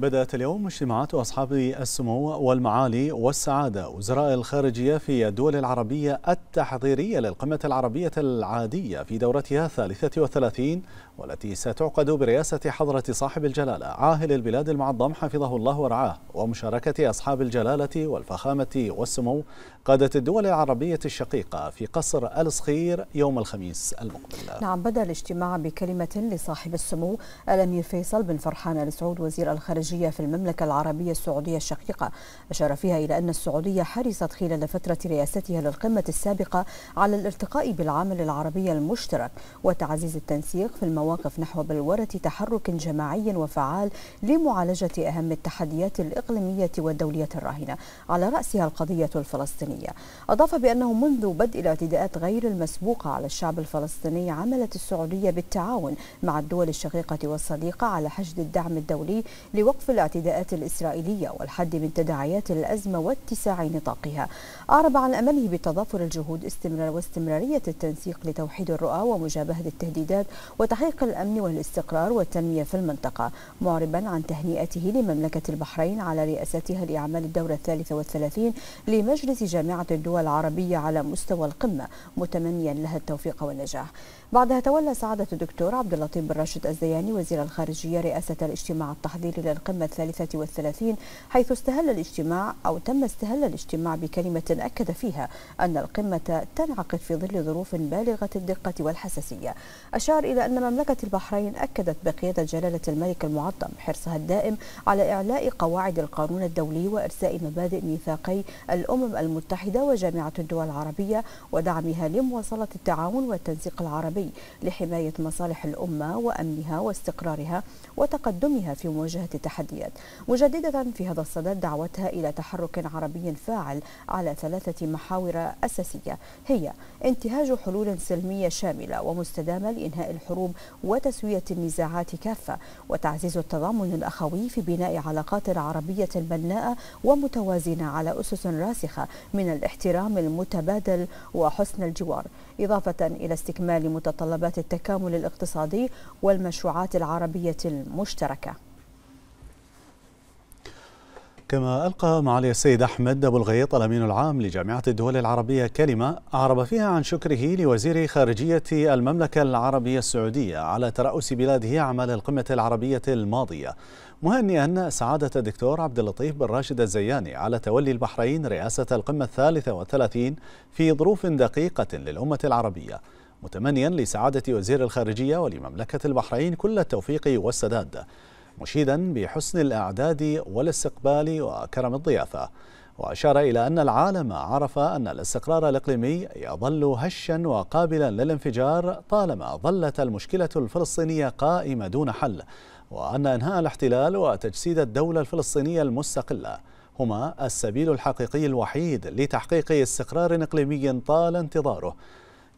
بدأت اليوم اجتماعات أصحاب السمو والمعالي والسعادة وزراء الخارجية في الدول العربية التحضيرية للقمة العربية العادية في دورتها الثالثة والثلاثين والتي ستعقد برئاسة حضرة صاحب الجلالة عاهل البلاد المعظم حفظه الله ورعاه ومشاركة أصحاب الجلالة والفخامة والسمو قادة الدول العربية الشقيقة في قصر الصخير يوم الخميس المقبل نعم بدأ الاجتماع بكلمة لصاحب السمو الأمير فيصل بن فرحان السعود وزير الخارجية الخارجية في المملكة العربية السعودية الشقيقة أشار فيها إلى أن السعودية حرصت خلال فترة رئاستها للقمة السابقة على الارتقاء بالعمل العربي المشترك وتعزيز التنسيق في المواقف نحو بلورة تحرك جماعي وفعال لمعالجة أهم التحديات الإقليمية والدولية الراهنة على رأسها القضية الفلسطينية أضاف بأنه منذ بدء الاعتداءات غير المسبوقة على الشعب الفلسطيني عملت السعودية بالتعاون مع الدول الشقيقة والصديقة على حشد الدعم الدولي لوقف وقف الاعتداءات الإسرائيلية والحد من تداعيات الأزمة واتساع نطاقها أعرب عن أمله بتضافر الجهود استمرار واستمرارية التنسيق لتوحيد الرؤى ومجابهة التهديدات وتحقيق الأمن والاستقرار والتنمية في المنطقة معربا عن تهنئته لمملكة البحرين على رئاستها لأعمال الدورة الثالثة والثلاثين لمجلس جامعة الدول العربية على مستوى القمة متمنيا لها التوفيق والنجاح بعدها تولى سعادة الدكتور عبد اللطيف بن راشد الزياني وزير الخارجية رئاسة الاجتماع التحضيري لل القمة الثالثة والثلاثين حيث استهل الاجتماع أو تم استهل الاجتماع بكلمة أكد فيها أن القمة تنعقد في ظل ظروف بالغة الدقة والحساسية أشار إلى أن مملكة البحرين أكدت بقيادة جلالة الملك المعظم حرصها الدائم على إعلاء قواعد القانون الدولي وإرساء مبادئ ميثاقي الأمم المتحدة وجامعة الدول العربية ودعمها لمواصلة التعاون والتنسيق العربي لحماية مصالح الأمة وأمنها واستقرارها وتقدمها في مواجهة التحديات مجددة في هذا الصدد دعوتها إلى تحرك عربي فاعل على ثلاثة محاور أساسية هي انتهاج حلول سلمية شاملة ومستدامة لإنهاء الحروب وتسوية النزاعات كافة وتعزيز التضامن الأخوي في بناء علاقات عربية بناءة ومتوازنة على أسس راسخة من الاحترام المتبادل وحسن الجوار إضافة إلى استكمال متطلبات التكامل الاقتصادي والمشروعات العربية المشتركة كما ألقى معالي السيد أحمد أبو الغيط الأمين العام لجامعة الدول العربية كلمة أعرب فيها عن شكره لوزير خارجية المملكة العربية السعودية على ترأس بلاده أعمال القمة العربية الماضية مهنئا سعادة الدكتور عبد اللطيف بن راشد الزياني على تولي البحرين رئاسة القمة الثالثة والثلاثين في ظروف دقيقة للأمة العربية متمنيا لسعادة وزير الخارجية ولمملكة البحرين كل التوفيق والسداد مشيدا بحسن الأعداد والاستقبال وكرم الضيافة وأشار إلى أن العالم عرف أن الاستقرار الإقليمي يظل هشا وقابلا للانفجار طالما ظلت المشكلة الفلسطينية قائمة دون حل وأن إنهاء الاحتلال وتجسيد الدولة الفلسطينية المستقلة هما السبيل الحقيقي الوحيد لتحقيق استقرار إقليمي طال انتظاره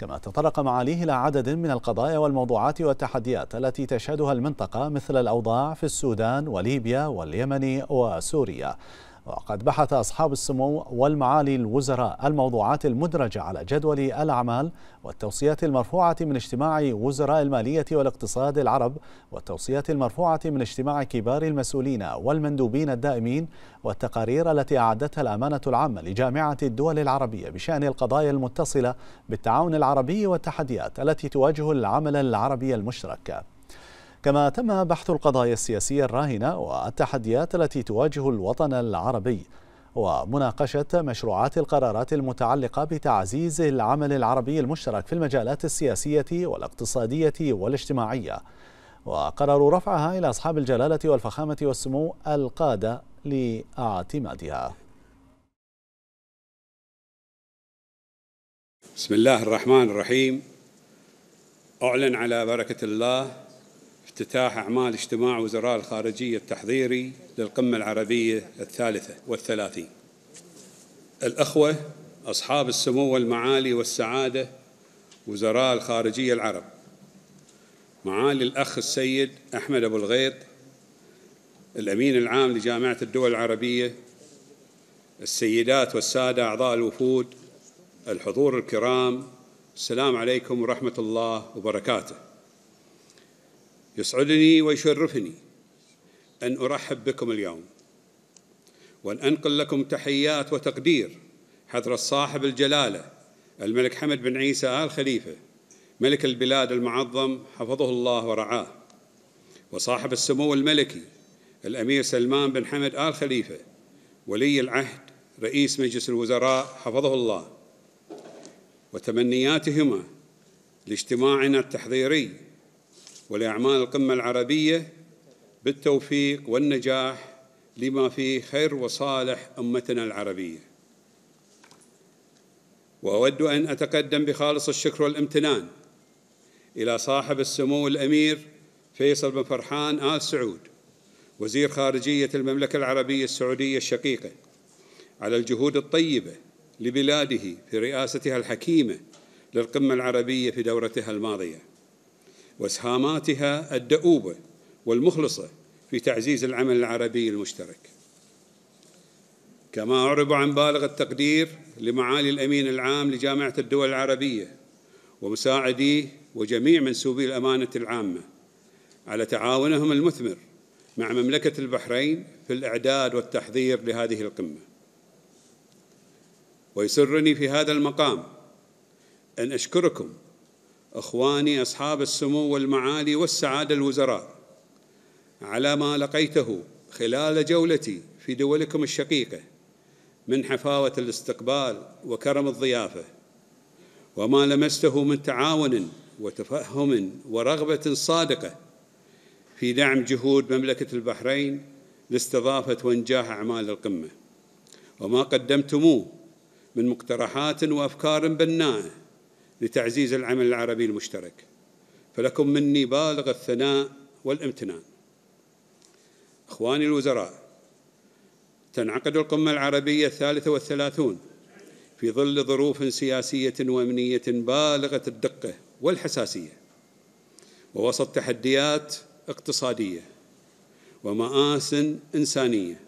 كما تطرق معاليه إلى عدد من القضايا والموضوعات والتحديات التي تشهدها المنطقة مثل الأوضاع في السودان وليبيا واليمن وسوريا وقد بحث أصحاب السمو والمعالي الوزراء الموضوعات المدرجة على جدول الأعمال والتوصيات المرفوعة من اجتماع وزراء المالية والاقتصاد العرب والتوصيات المرفوعة من اجتماع كبار المسؤولين والمندوبين الدائمين والتقارير التي أعدتها الأمانة العامة لجامعة الدول العربية بشأن القضايا المتصلة بالتعاون العربي والتحديات التي تواجه العمل العربي المشترك كما تم بحث القضايا السياسية الراهنة والتحديات التي تواجه الوطن العربي ومناقشة مشروعات القرارات المتعلقة بتعزيز العمل العربي المشترك في المجالات السياسية والاقتصادية والاجتماعية وقرروا رفعها إلى أصحاب الجلالة والفخامة والسمو القادة لاعتمادها بسم الله الرحمن الرحيم أعلن على بركة الله افتتاح أعمال اجتماع وزراء الخارجية التحضيري للقمة العربية الثالثة والثلاثين الأخوة أصحاب السمو والمعالي والسعادة وزراء الخارجية العرب معالي الأخ السيد أحمد أبو الغيط الأمين العام لجامعة الدول العربية السيدات والسادة أعضاء الوفود الحضور الكرام السلام عليكم ورحمة الله وبركاته يسعدني ويشرفني أن أرحب بكم اليوم وأن أنقل لكم تحيات وتقدير حضرة صاحب الجلالة الملك حمد بن عيسى آل خليفة ملك البلاد المعظم حفظه الله ورعاه وصاحب السمو الملكي الأمير سلمان بن حمد آل خليفة ولي العهد رئيس مجلس الوزراء حفظه الله وتمنياتهما لاجتماعنا التحضيري ولأعمال القمة العربية بالتوفيق والنجاح لما فيه خير وصالح أمتنا العربية وأود أن أتقدم بخالص الشكر والامتنان إلى صاحب السمو الأمير فيصل بن فرحان آل سعود وزير خارجية المملكة العربية السعودية الشقيقة على الجهود الطيبة لبلاده في رئاستها الحكيمة للقمة العربية في دورتها الماضية واسهاماتها الدؤوبه والمخلصه في تعزيز العمل العربي المشترك. كما اعرب عن بالغ التقدير لمعالي الامين العام لجامعه الدول العربيه ومساعديه وجميع منسوبي الامانه العامه على تعاونهم المثمر مع مملكه البحرين في الاعداد والتحضير لهذه القمه. ويسرني في هذا المقام ان اشكركم اخواني اصحاب السمو والمعالي والسعاده الوزراء على ما لقيته خلال جولتي في دولكم الشقيقه من حفاوه الاستقبال وكرم الضيافه وما لمسته من تعاون وتفهم ورغبه صادقه في دعم جهود مملكه البحرين لاستضافه وانجاح اعمال القمه وما قدمتموه من مقترحات وافكار بناءه لتعزيز العمل العربي المشترك فلكم مني بالغ الثناء والامتنان اخواني الوزراء تنعقد القمه العربيه الثالثه والثلاثون في ظل ظروف سياسيه وامنيه بالغه الدقه والحساسيه ووسط تحديات اقتصاديه ومآس انسانيه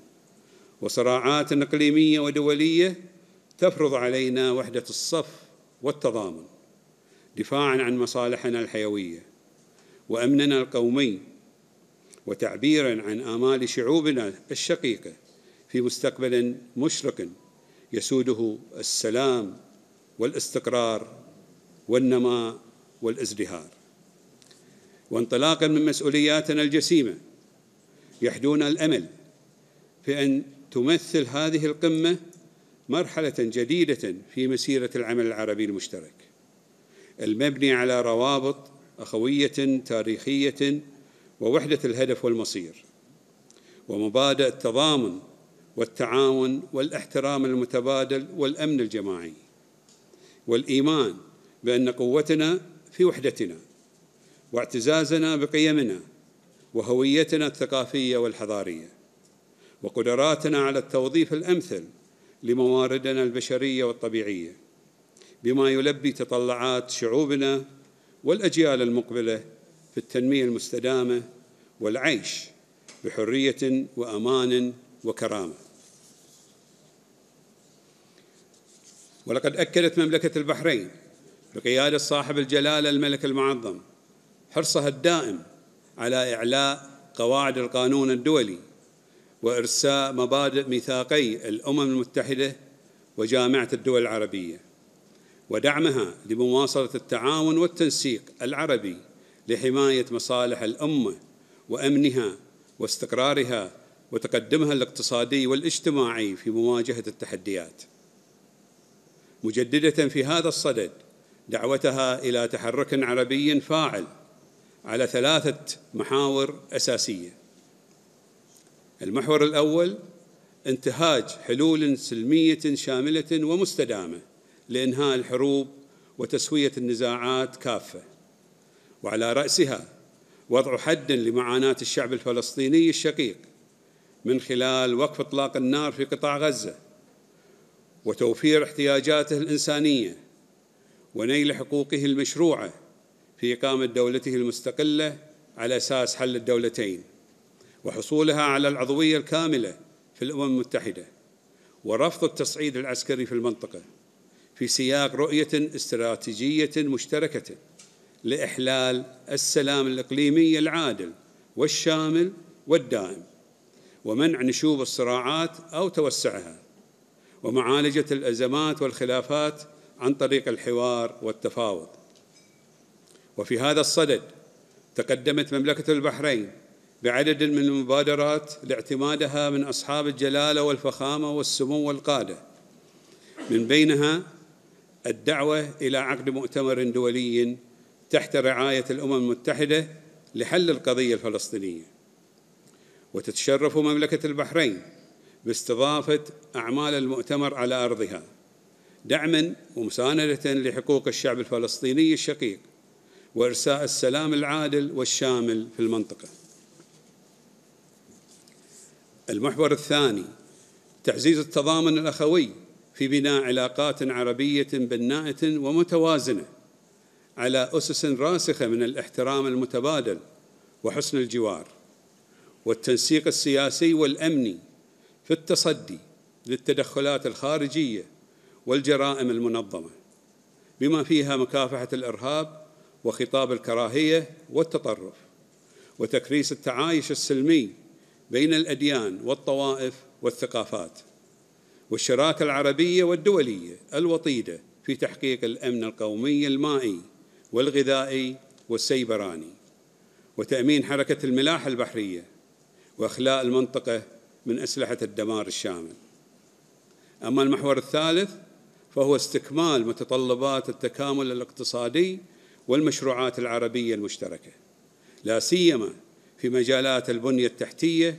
وصراعات اقليميه ودوليه تفرض علينا وحده الصف والتضامن دفاعا عن مصالحنا الحيويه وامننا القومي وتعبيرا عن امال شعوبنا الشقيقه في مستقبل مشرق يسوده السلام والاستقرار والنماء والازدهار وانطلاقا من مسؤولياتنا الجسيمه يحدونا الامل في ان تمثل هذه القمه مرحله جديده في مسيره العمل العربي المشترك المبني على روابط أخوية تاريخية ووحدة الهدف والمصير ومبادئ التضامن والتعاون والاحترام المتبادل والأمن الجماعي والإيمان بأن قوتنا في وحدتنا واعتزازنا بقيمنا وهويتنا الثقافية والحضارية وقدراتنا على التوظيف الأمثل لمواردنا البشرية والطبيعية بما يلبي تطلعات شعوبنا والاجيال المقبله في التنميه المستدامه والعيش بحريه وامان وكرامه ولقد اكدت مملكه البحرين بقياده صاحب الجلاله الملك المعظم حرصها الدائم على اعلاء قواعد القانون الدولي وارساء مبادئ ميثاقي الامم المتحده وجامعه الدول العربيه ودعمها لمواصلة التعاون والتنسيق العربي لحماية مصالح الأمة وأمنها واستقرارها وتقدمها الاقتصادي والاجتماعي في مواجهة التحديات مجددة في هذا الصدد دعوتها إلى تحرك عربي فاعل على ثلاثة محاور أساسية المحور الأول انتهاج حلول سلمية شاملة ومستدامة لإنهاء الحروب وتسوية النزاعات كافة وعلى رأسها وضع حد لمعاناة الشعب الفلسطيني الشقيق من خلال وقف إطلاق النار في قطاع غزة وتوفير احتياجاته الإنسانية ونيل حقوقه المشروعة في إقامة دولته المستقلة على أساس حل الدولتين وحصولها على العضوية الكاملة في الأمم المتحدة ورفض التصعيد العسكري في المنطقة في سياق رؤية استراتيجية مشتركة لإحلال السلام الإقليمي العادل والشامل والدائم ومنع نشوب الصراعات أو توسعها ومعالجة الأزمات والخلافات عن طريق الحوار والتفاوض وفي هذا الصدد تقدمت مملكة البحرين بعدد من المبادرات لاعتمادها من أصحاب الجلالة والفخامة والسمو والقادة من بينها الدعوة إلى عقد مؤتمر دولي تحت رعاية الأمم المتحدة لحل القضية الفلسطينية وتتشرف مملكة البحرين باستضافة أعمال المؤتمر على أرضها دعما ومساندة لحقوق الشعب الفلسطيني الشقيق وإرساء السلام العادل والشامل في المنطقة المحور الثاني تعزيز التضامن الأخوي في بناء علاقات عربية بناءة ومتوازنة على أسس راسخة من الاحترام المتبادل وحسن الجوار والتنسيق السياسي والأمني في التصدي للتدخلات الخارجية والجرائم المنظمة بما فيها مكافحة الإرهاب وخطاب الكراهية والتطرف وتكريس التعايش السلمي بين الأديان والطوائف والثقافات والشراكة العربية والدولية الوطيدة في تحقيق الأمن القومي المائي والغذائي والسيبراني وتأمين حركة الملاحة البحرية وإخلاء المنطقة من أسلحة الدمار الشامل أما المحور الثالث فهو استكمال متطلبات التكامل الاقتصادي والمشروعات العربية المشتركة لا سيما في مجالات البنية التحتية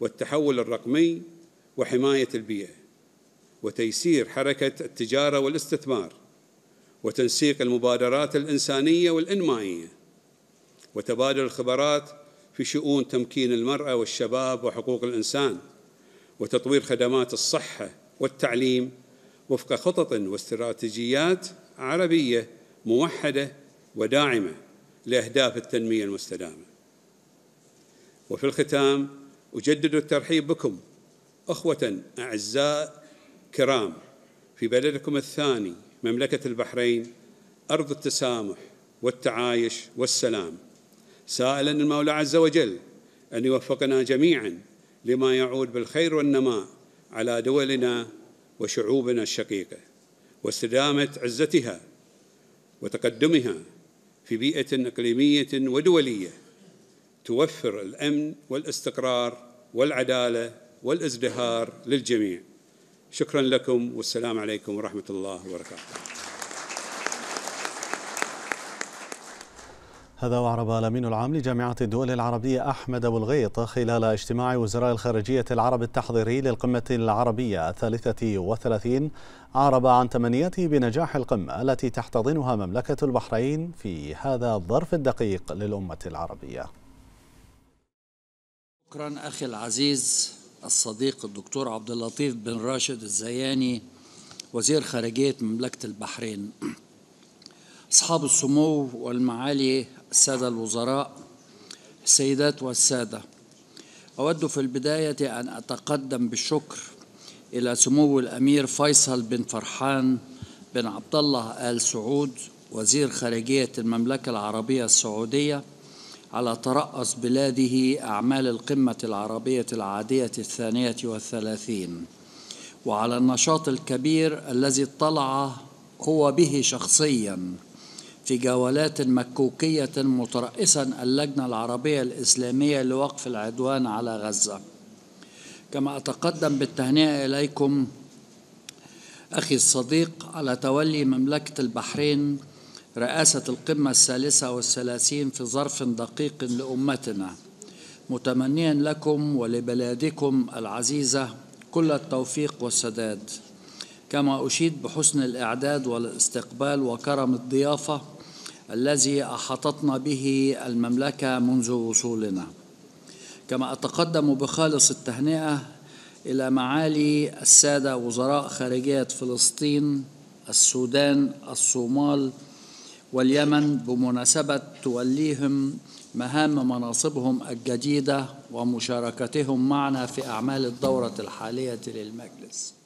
والتحول الرقمي وحماية البيئة وتيسير حركة التجارة والاستثمار وتنسيق المبادرات الإنسانية والإنمائية وتبادل الخبرات في شؤون تمكين المرأة والشباب وحقوق الإنسان وتطوير خدمات الصحة والتعليم وفق خطط واستراتيجيات عربية موحدة وداعمة لأهداف التنمية المستدامة وفي الختام أجدد الترحيب بكم أخوة أعزاء كرام في بلدكم الثاني مملكة البحرين أرض التسامح والتعايش والسلام سائلا المولى عز وجل أن يوفقنا جميعا لما يعود بالخير والنماء على دولنا وشعوبنا الشقيقة واستدامة عزتها وتقدمها في بيئة إقليمية ودولية توفر الأمن والاستقرار والعدالة والازدهار للجميع شكرا لكم والسلام عليكم ورحمة الله وبركاته هذا وعرب الأمين العام لجامعة الدول العربية أحمد أبو الغيط خلال اجتماع وزراء الخارجية العرب التحضيري للقمة العربية الثالثة والثلاثين عرب عن تمنياته بنجاح القمة التي تحتضنها مملكة البحرين في هذا الظرف الدقيق للأمة العربية شكرا أخي العزيز الصديق الدكتور عبد اللطيف بن راشد الزياني وزير خارجية مملكة البحرين أصحاب السمو والمعالي السادة الوزراء السيدات والسادة أود في البداية أن أتقدم بالشكر إلى سمو الأمير فيصل بن فرحان بن عبد الله آل سعود وزير خارجية المملكة العربية السعودية على ترأس بلاده أعمال القمة العربية العادية الثانية والثلاثين وعلى النشاط الكبير الذي اطلع هو به شخصيا في جولات مكوكية مترأسا اللجنة العربية الإسلامية لوقف العدوان على غزة كما أتقدم بالتهنئة إليكم أخي الصديق على تولي مملكة البحرين رئاسة القمة الثالثة والثلاثين في ظرف دقيق لأمتنا متمنيا لكم ولبلادكم العزيزة كل التوفيق والسداد كما أشيد بحسن الإعداد والاستقبال وكرم الضيافة الذي أحاطتنا به المملكة منذ وصولنا كما أتقدم بخالص التهنئة إلى معالي السادة وزراء خارجية فلسطين السودان الصومال واليمن بمناسبة توليهم مهام مناصبهم الجديدة ومشاركتهم معنا في أعمال الدورة الحالية للمجلس